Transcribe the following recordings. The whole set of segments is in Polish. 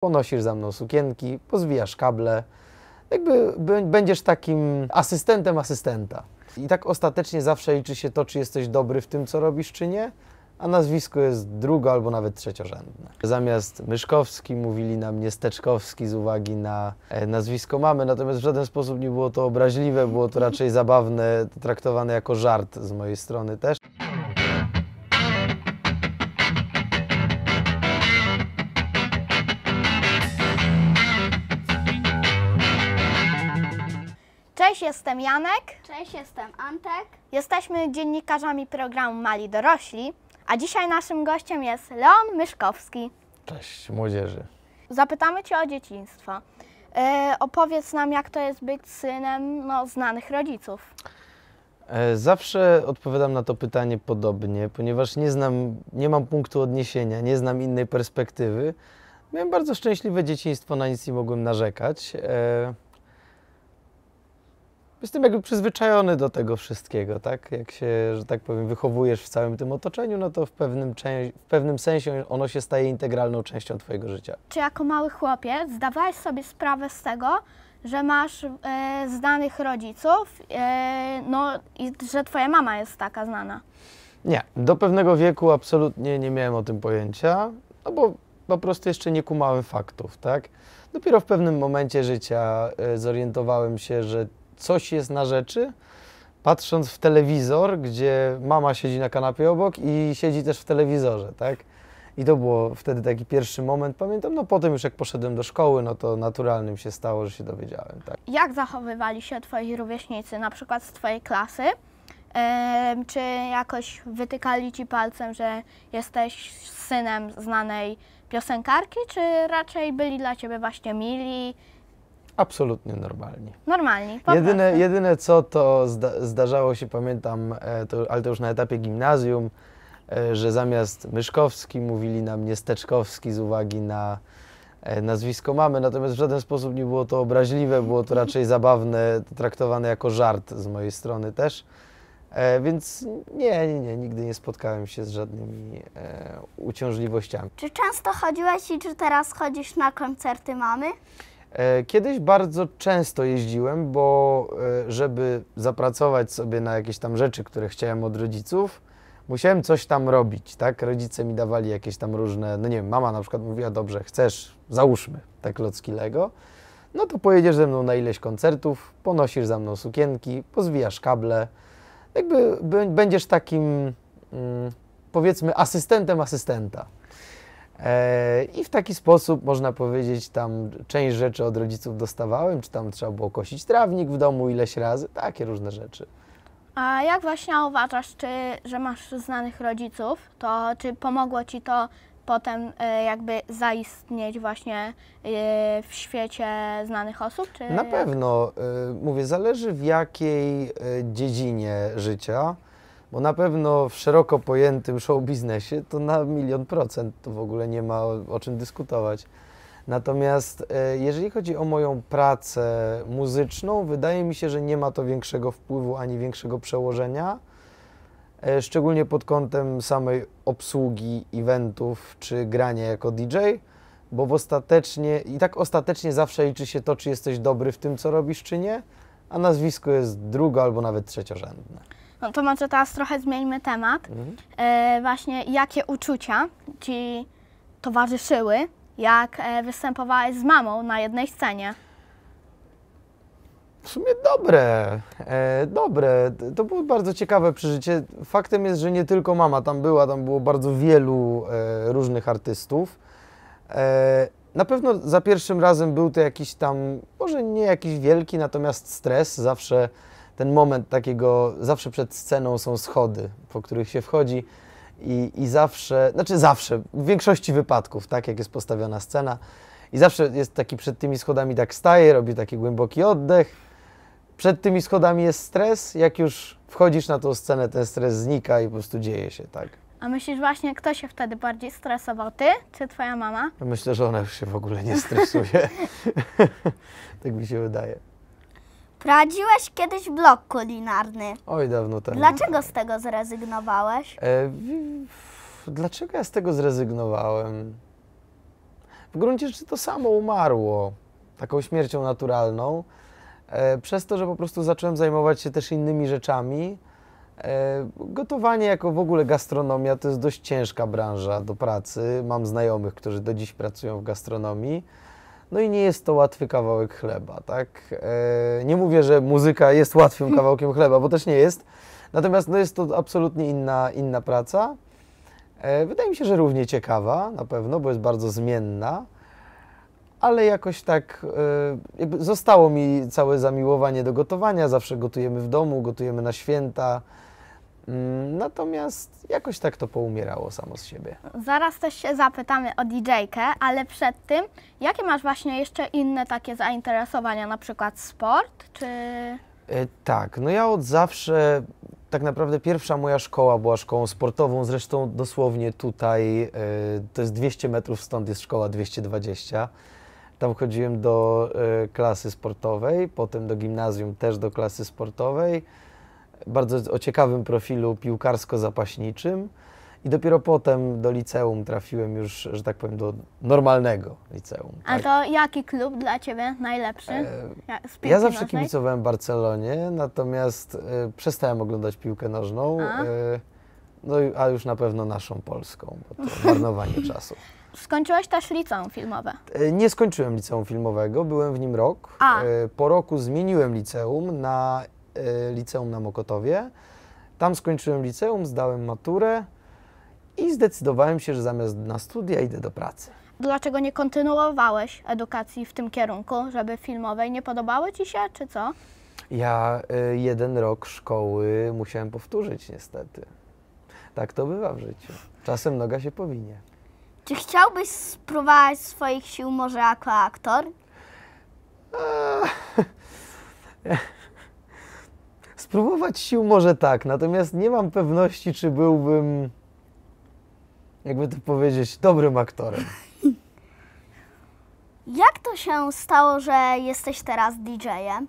ponosisz za mną sukienki, pozwijasz kable, jakby będziesz takim asystentem asystenta. I tak ostatecznie zawsze liczy się to, czy jesteś dobry w tym, co robisz, czy nie, a nazwisko jest drugo albo nawet trzeciorzędne. Zamiast Myszkowski mówili na mnie Steczkowski z uwagi na e, nazwisko mamy, natomiast w żaden sposób nie było to obraźliwe, było to raczej zabawne, traktowane jako żart z mojej strony też. Cześć, jestem Janek. Cześć, jestem Antek. Jesteśmy dziennikarzami programu Mali Dorośli, a dzisiaj naszym gościem jest Leon Myszkowski. Cześć, młodzieży. Zapytamy Cię o dzieciństwo. E, opowiedz nam, jak to jest być synem no, znanych rodziców. E, zawsze odpowiadam na to pytanie podobnie, ponieważ nie znam, nie mam punktu odniesienia, nie znam innej perspektywy. Miałem bardzo szczęśliwe dzieciństwo, na nic nie mogłem narzekać. E, jestem jakby przyzwyczajony do tego wszystkiego, tak? Jak się, że tak powiem, wychowujesz w całym tym otoczeniu, no to w pewnym, w pewnym sensie ono się staje integralną częścią twojego życia. Czy jako mały chłopiec zdawałeś sobie sprawę z tego, że masz e, znanych rodziców, e, no i że twoja mama jest taka znana? Nie, do pewnego wieku absolutnie nie miałem o tym pojęcia, no bo po prostu jeszcze nie kumałem faktów, tak? Dopiero w pewnym momencie życia e, zorientowałem się, że coś jest na rzeczy, patrząc w telewizor, gdzie mama siedzi na kanapie obok i siedzi też w telewizorze, tak? I to było wtedy taki pierwszy moment. Pamiętam, no potem już jak poszedłem do szkoły, no to naturalnym się stało, że się dowiedziałem. Tak. Jak zachowywali się Twoi rówieśnicy, na przykład z Twojej klasy? Yy, czy jakoś wytykali Ci palcem, że jesteś synem znanej piosenkarki, czy raczej byli dla Ciebie właśnie mili, Absolutnie normalni. Normalni, jedyne, jedyne co to zda zdarzało się, pamiętam, e, to, ale to już na etapie gimnazjum, e, że zamiast Myszkowski mówili nam Niesteczkowski z uwagi na e, nazwisko mamy, natomiast w żaden sposób nie było to obraźliwe, było to raczej zabawne, traktowane jako żart z mojej strony też. E, więc nie, nie, nie, nigdy nie spotkałem się z żadnymi e, uciążliwościami. Czy często chodziłeś i czy teraz chodzisz na koncerty mamy? E, kiedyś bardzo często jeździłem, bo e, żeby zapracować sobie na jakieś tam rzeczy, które chciałem od rodziców, musiałem coś tam robić, tak? Rodzice mi dawali jakieś tam różne, no nie wiem, mama na przykład mówiła, dobrze, chcesz, załóżmy, tak locki Lego, no to pojedziesz ze mną na ileś koncertów, ponosisz za mną sukienki, pozwijasz kable, jakby będziesz takim, mm, powiedzmy, asystentem asystenta. E, I w taki sposób, można powiedzieć, tam część rzeczy od rodziców dostawałem, czy tam trzeba było kosić trawnik w domu ileś razy, takie różne rzeczy. A jak właśnie uważasz, czy, że masz znanych rodziców, to czy pomogło Ci to potem e, jakby zaistnieć właśnie e, w świecie znanych osób? Czy... Na pewno. Mówię, zależy w jakiej dziedzinie życia. Bo na pewno w szeroko pojętym show biznesie to na milion procent to w ogóle nie ma o, o czym dyskutować. Natomiast e, jeżeli chodzi o moją pracę muzyczną, wydaje mi się, że nie ma to większego wpływu ani większego przełożenia, e, szczególnie pod kątem samej obsługi eventów czy grania jako DJ, bo w ostatecznie i tak ostatecznie zawsze liczy się to, czy jesteś dobry w tym, co robisz, czy nie, a nazwisko jest drugo albo nawet trzeciorzędne. No to może teraz trochę zmieńmy temat. Mhm. E, właśnie jakie uczucia Ci towarzyszyły, jak e, występowałaś z mamą na jednej scenie? W sumie dobre, e, dobre. To było bardzo ciekawe przeżycie. Faktem jest, że nie tylko mama tam była, tam było bardzo wielu e, różnych artystów. E, na pewno za pierwszym razem był to jakiś tam, może nie jakiś wielki, natomiast stres zawsze ten moment takiego, zawsze przed sceną są schody, po których się wchodzi i, i zawsze, znaczy zawsze, w większości wypadków, tak jak jest postawiona scena, i zawsze jest taki przed tymi schodami tak staje, robi taki głęboki oddech. Przed tymi schodami jest stres, jak już wchodzisz na tą scenę, ten stres znika i po prostu dzieje się tak. A myślisz właśnie, kto się wtedy bardziej stresował, ty czy twoja mama? Myślę, że ona już się w ogóle nie stresuje. tak mi się wydaje. Prowadziłeś kiedyś blog kulinarny. Oj, dawno temu. Dlaczego z tego zrezygnowałeś? E, dlaczego ja z tego zrezygnowałem? W gruncie rzeczy to samo umarło, taką śmiercią naturalną, e, przez to, że po prostu zacząłem zajmować się też innymi rzeczami. E, gotowanie jako w ogóle gastronomia to jest dość ciężka branża do pracy. Mam znajomych, którzy do dziś pracują w gastronomii. No i nie jest to łatwy kawałek chleba, tak? E, nie mówię, że muzyka jest łatwym kawałkiem chleba, bo też nie jest. Natomiast no jest to absolutnie inna, inna praca. E, wydaje mi się, że równie ciekawa na pewno, bo jest bardzo zmienna, ale jakoś tak e, zostało mi całe zamiłowanie do gotowania. Zawsze gotujemy w domu, gotujemy na święta. Mm, natomiast jakoś tak to poumierało samo z siebie. Zaraz też się zapytamy o DJ-kę, ale przed tym, jakie masz właśnie jeszcze inne takie zainteresowania, na przykład sport, czy... E, tak, no ja od zawsze, tak naprawdę pierwsza moja szkoła była szkołą sportową, zresztą dosłownie tutaj, e, to jest 200 metrów stąd jest szkoła 220. Tam chodziłem do e, klasy sportowej, potem do gimnazjum też do klasy sportowej bardzo o ciekawym profilu piłkarsko-zapaśniczym i dopiero potem do liceum trafiłem już, że tak powiem, do normalnego liceum. A tak? to jaki klub dla Ciebie najlepszy? E, ja zawsze nożnej? kibicowałem Barcelonie, natomiast e, przestałem oglądać piłkę nożną, E, no, a już na pewno naszą polską, bo to marnowanie czasu. Skończyłeś też liceum filmowe? E, nie skończyłem liceum filmowego, byłem w nim rok. A. E, po roku zmieniłem liceum na Y, liceum na Mokotowie. Tam skończyłem liceum, zdałem maturę i zdecydowałem się, że zamiast na studia idę do pracy. Dlaczego nie kontynuowałeś edukacji w tym kierunku, żeby filmowej? Nie podobało ci się, czy co? Ja y, jeden rok szkoły musiałem powtórzyć niestety. Tak to bywa w życiu. Czasem noga się powinie. Czy chciałbyś spróbować swoich sił może jako aktor? Spróbować sił może tak, natomiast nie mam pewności, czy byłbym, jakby to powiedzieć, dobrym aktorem. Jak to się stało, że jesteś teraz DJ-em?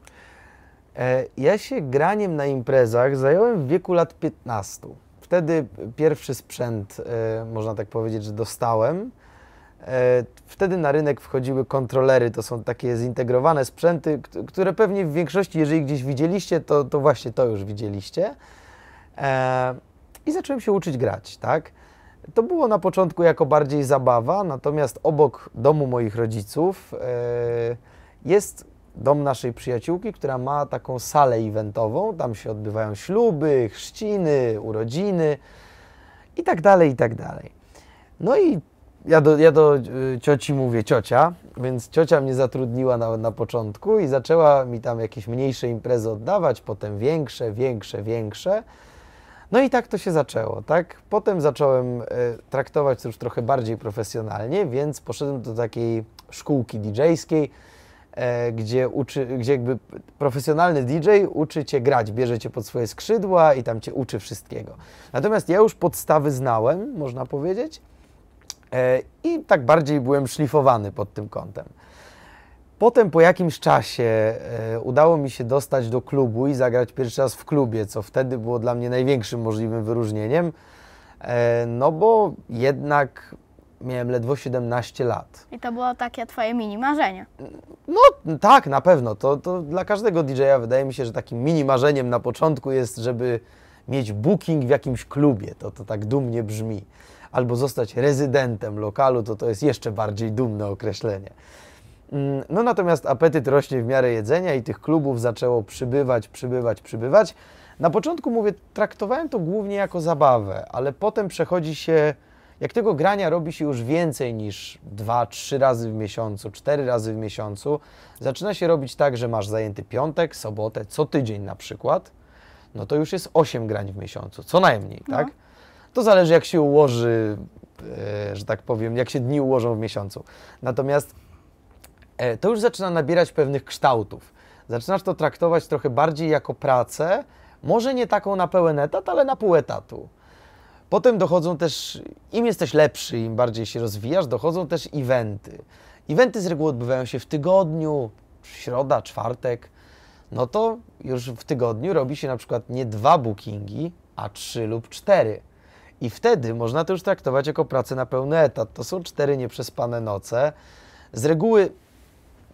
E, ja się graniem na imprezach zająłem w wieku lat 15. Wtedy pierwszy sprzęt, e, można tak powiedzieć, że dostałem. E, wtedy na rynek wchodziły kontrolery, to są takie zintegrowane sprzęty, które pewnie w większości, jeżeli gdzieś widzieliście, to, to właśnie to już widzieliście. E, I zacząłem się uczyć grać, tak? To było na początku jako bardziej zabawa, natomiast obok domu moich rodziców e, jest dom naszej przyjaciółki, która ma taką salę eventową. Tam się odbywają śluby, chrzciny, urodziny i tak dalej, i tak dalej. No i ja do, ja do e, cioci mówię ciocia, więc ciocia mnie zatrudniła na, na początku i zaczęła mi tam jakieś mniejsze imprezy oddawać, potem większe, większe, większe. No i tak to się zaczęło, tak? Potem zacząłem e, traktować to już trochę bardziej profesjonalnie, więc poszedłem do takiej szkółki DJ-skiej, e, gdzie, uczy, gdzie jakby profesjonalny DJ uczy cię grać, bierze cię pod swoje skrzydła i tam cię uczy wszystkiego. Natomiast ja już podstawy znałem, można powiedzieć, E, I tak bardziej byłem szlifowany pod tym kątem. Potem po jakimś czasie e, udało mi się dostać do klubu i zagrać pierwszy raz w klubie, co wtedy było dla mnie największym możliwym wyróżnieniem, e, no bo jednak miałem ledwo 17 lat. I to było takie twoje mini marzenie. No tak, na pewno. To, to dla każdego DJ-a wydaje mi się, że takim mini marzeniem na początku jest, żeby mieć booking w jakimś klubie. To, to tak dumnie brzmi albo zostać rezydentem lokalu, to to jest jeszcze bardziej dumne określenie. Mm, no natomiast apetyt rośnie w miarę jedzenia i tych klubów zaczęło przybywać, przybywać, przybywać. Na początku mówię, traktowałem to głównie jako zabawę, ale potem przechodzi się, jak tego grania robi się już więcej niż dwa, trzy razy w miesiącu, cztery razy w miesiącu, zaczyna się robić tak, że masz zajęty piątek, sobotę, co tydzień na przykład, no to już jest osiem grań w miesiącu, co najmniej, no. tak? To zależy, jak się ułoży, e, że tak powiem, jak się dni ułożą w miesiącu. Natomiast e, to już zaczyna nabierać pewnych kształtów. Zaczynasz to traktować trochę bardziej jako pracę, może nie taką na pełen etat, ale na pół etatu. Potem dochodzą też, im jesteś lepszy, im bardziej się rozwijasz, dochodzą też eventy. Eventy z reguły odbywają się w tygodniu, środa, czwartek. No to już w tygodniu robi się na przykład nie dwa bookingi, a trzy lub cztery. I wtedy można to już traktować jako pracę na pełny etat. To są cztery nieprzespane noce. Z reguły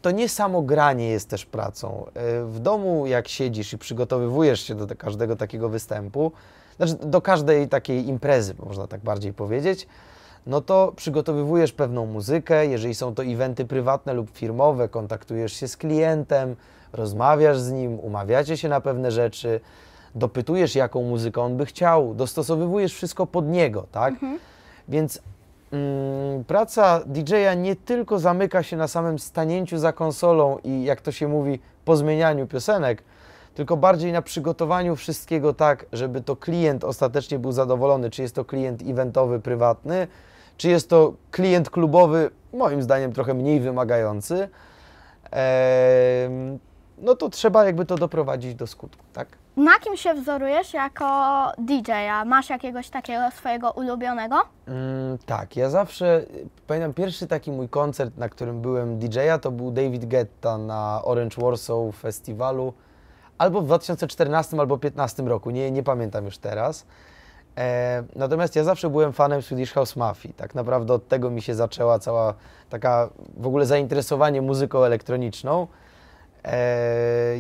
to nie samo granie jest też pracą. E, w domu, jak siedzisz i przygotowywujesz się do każdego takiego występu, znaczy do każdej takiej imprezy, można tak bardziej powiedzieć, no to przygotowywujesz pewną muzykę. Jeżeli są to eventy prywatne lub firmowe, kontaktujesz się z klientem, rozmawiasz z nim, umawiacie się na pewne rzeczy dopytujesz, jaką muzykę on by chciał, dostosowywujesz wszystko pod niego, tak? Mhm. Więc mm, praca DJ-a nie tylko zamyka się na samym stanięciu za konsolą i, jak to się mówi, po zmienianiu piosenek, tylko bardziej na przygotowaniu wszystkiego tak, żeby to klient ostatecznie był zadowolony, czy jest to klient eventowy, prywatny, czy jest to klient klubowy, moim zdaniem trochę mniej wymagający, no to trzeba jakby to doprowadzić do skutku, tak? Na kim się wzorujesz jako DJ-a? Masz jakiegoś takiego swojego ulubionego? Mm, tak, ja zawsze pamiętam pierwszy taki mój koncert, na którym byłem DJ-a, to był David Guetta na Orange Warsaw Festiwalu albo w 2014 albo 2015 roku, nie, nie pamiętam już teraz. E, natomiast ja zawsze byłem fanem Swedish House Mafii. Tak naprawdę od tego mi się zaczęła cała taka w ogóle zainteresowanie muzyką elektroniczną. E,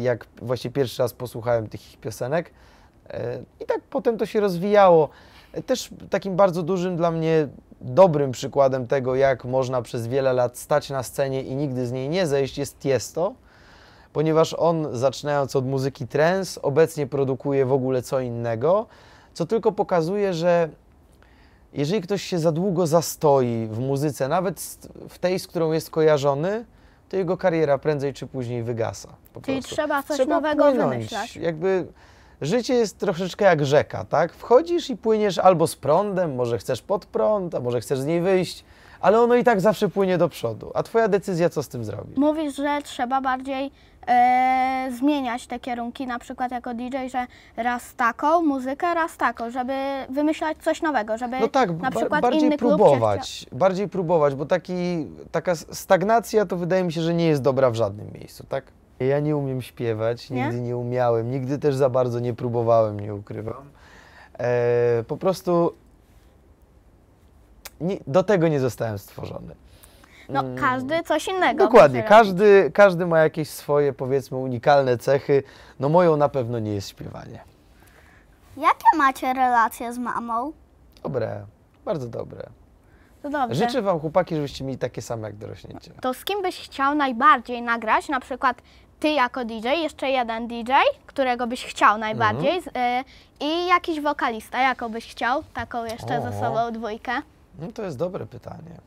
jak właśnie pierwszy raz posłuchałem tych ich piosenek. E, I tak potem to się rozwijało. E, też takim bardzo dużym dla mnie dobrym przykładem tego, jak można przez wiele lat stać na scenie i nigdy z niej nie zejść, jest Tiesto, ponieważ on, zaczynając od muzyki trance, obecnie produkuje w ogóle co innego, co tylko pokazuje, że jeżeli ktoś się za długo zastoi w muzyce, nawet w tej, z którą jest kojarzony, to jego kariera prędzej czy później wygasa. Czyli prostu. trzeba coś trzeba nowego płynąć. wymyślać. Jakby życie jest troszeczkę jak rzeka, tak? Wchodzisz i płyniesz albo z prądem, może chcesz pod prąd, a może chcesz z niej wyjść ale ono i tak zawsze płynie do przodu. A twoja decyzja, co z tym zrobić? Mówisz, że trzeba bardziej e, zmieniać te kierunki, na przykład jako DJ, że raz taką muzykę, raz taką, żeby wymyślać coś nowego, żeby no tak, na przykład bardziej inny próbować, klub bardziej próbować, bo taki, taka stagnacja to wydaje mi się, że nie jest dobra w żadnym miejscu, tak? Ja nie umiem śpiewać, nie? nigdy nie umiałem, nigdy też za bardzo nie próbowałem, nie ukrywam. E, po prostu do tego nie zostałem stworzony. No, mm, każdy coś innego. Dokładnie, każdy, każdy ma jakieś swoje, powiedzmy, unikalne cechy. No moją na pewno nie jest śpiewanie. Jakie macie relacje z mamą? Dobre, bardzo dobre. To dobrze. Życzę Wam, chłopaki, żebyście mieli takie same, jak dorośniecie. To z kim byś chciał najbardziej nagrać? Na przykład Ty jako DJ, jeszcze jeden DJ, którego byś chciał najbardziej mhm. Y, i jakiś wokalista, jaką byś chciał, taką jeszcze o. ze sobą dwójkę. No to jest dobre pytanie.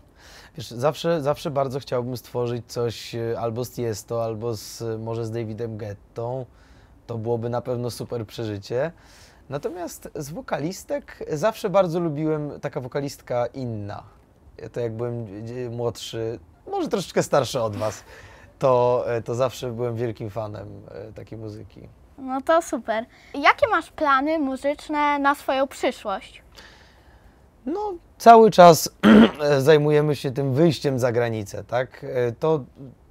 Wiesz, zawsze, zawsze bardzo chciałbym stworzyć coś e, albo z Tiesto, albo z, może z Davidem Gettą. To byłoby na pewno super przeżycie. Natomiast z wokalistek zawsze bardzo lubiłem taka wokalistka inna. To jak byłem e, e, młodszy, może troszeczkę starszy od Was, to, to zawsze byłem wielkim fanem takiej muzyki. No to super. Jakie masz plany muzyczne na swoją przyszłość? No, cały czas zajmujemy się tym wyjściem za granicę, tak? E, to,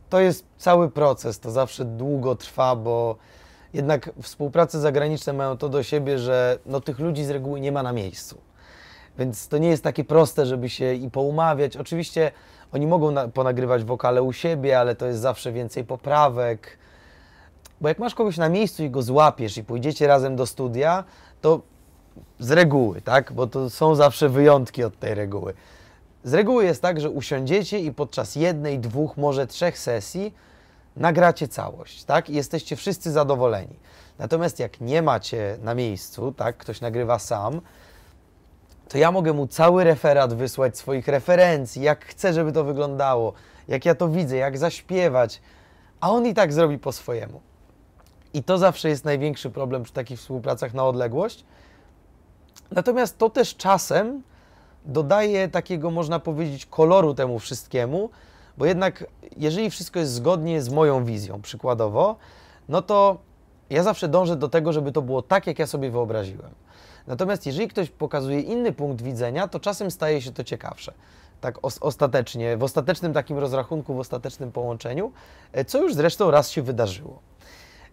to jest cały proces, to zawsze długo trwa, bo jednak współprace zagraniczne mają to do siebie, że no, tych ludzi z reguły nie ma na miejscu. Więc to nie jest takie proste, żeby się i poumawiać. Oczywiście oni mogą na, ponagrywać wokale u siebie, ale to jest zawsze więcej poprawek. Bo jak masz kogoś na miejscu i go złapiesz i pójdziecie razem do studia, to z reguły, tak? Bo to są zawsze wyjątki od tej reguły. Z reguły jest tak, że usiądziecie i podczas jednej, dwóch, może trzech sesji nagracie całość, tak? I jesteście wszyscy zadowoleni. Natomiast jak nie macie na miejscu, tak? Ktoś nagrywa sam, to ja mogę mu cały referat wysłać swoich referencji, jak chcę, żeby to wyglądało, jak ja to widzę, jak zaśpiewać, a on i tak zrobi po swojemu. I to zawsze jest największy problem przy takich współpracach na odległość, Natomiast to też czasem dodaje takiego, można powiedzieć, koloru temu wszystkiemu, bo jednak jeżeli wszystko jest zgodnie z moją wizją, przykładowo, no to ja zawsze dążę do tego, żeby to było tak, jak ja sobie wyobraziłem. Natomiast jeżeli ktoś pokazuje inny punkt widzenia, to czasem staje się to ciekawsze. Tak ostatecznie, w ostatecznym takim rozrachunku, w ostatecznym połączeniu, e, co już zresztą raz się wydarzyło.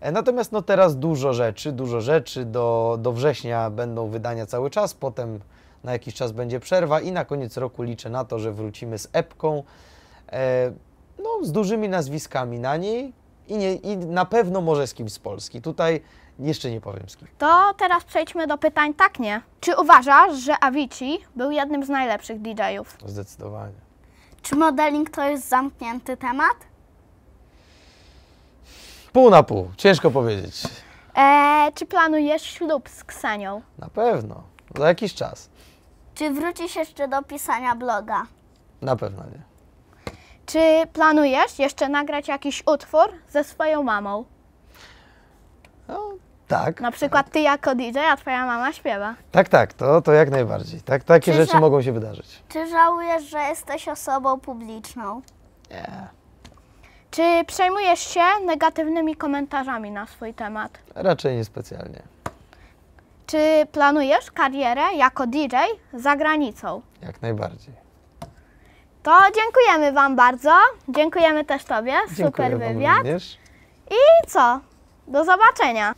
E, natomiast no teraz dużo rzeczy, dużo rzeczy. Do, do września będą wydania cały czas, potem na jakiś czas będzie przerwa i na koniec roku liczę na to, że wrócimy z epką, e, no z dużymi nazwiskami na niej i, nie, i na pewno może z kimś z Polski. Tutaj jeszcze nie powiem z kim. To teraz przejdźmy do pytań tak nie. Czy uważasz, że Avicii był jednym z najlepszych DJ-ów? Zdecydowanie. Czy modeling to jest zamknięty temat? Pół na pół, ciężko powiedzieć. Eee, czy planujesz ślub z Ksenią? Na pewno, za jakiś czas. Czy wrócisz jeszcze do pisania bloga? Na pewno nie. Czy planujesz jeszcze nagrać jakiś utwór ze swoją mamą? No, tak. Na przykład ty jako DJ, a twoja mama śpiewa. Tak, tak, to, to jak najbardziej. Tak, takie czy rzeczy mogą się wydarzyć. Czy żałujesz, że jesteś osobą publiczną? Nie. Czy przejmujesz się negatywnymi komentarzami na swój temat? Raczej niespecjalnie. Czy planujesz karierę jako DJ za granicą? Jak najbardziej. To dziękujemy Wam bardzo. Dziękujemy też Tobie. Dziękuję Super wywiad. Również. I co? Do zobaczenia.